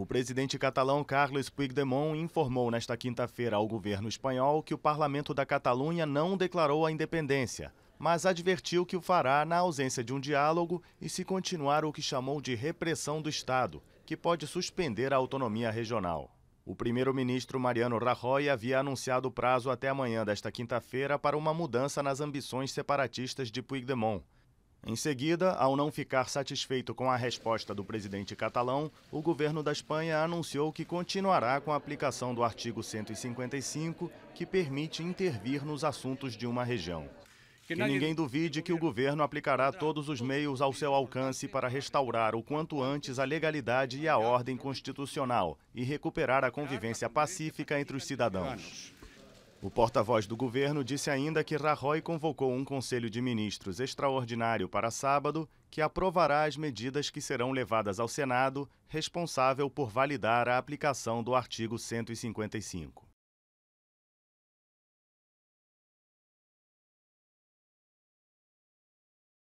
O presidente catalão Carlos Puigdemont informou nesta quinta-feira ao governo espanhol que o parlamento da Catalunha não declarou a independência, mas advertiu que o fará na ausência de um diálogo e se continuar o que chamou de repressão do Estado, que pode suspender a autonomia regional. O primeiro-ministro Mariano Rajoy havia anunciado o prazo até amanhã desta quinta-feira para uma mudança nas ambições separatistas de Puigdemont, em seguida, ao não ficar satisfeito com a resposta do presidente catalão, o governo da Espanha anunciou que continuará com a aplicação do artigo 155, que permite intervir nos assuntos de uma região. Que ninguém duvide que o governo aplicará todos os meios ao seu alcance para restaurar o quanto antes a legalidade e a ordem constitucional e recuperar a convivência pacífica entre os cidadãos. O porta-voz do governo disse ainda que Rajoy convocou um conselho de ministros extraordinário para sábado, que aprovará as medidas que serão levadas ao Senado, responsável por validar a aplicação do artigo 155.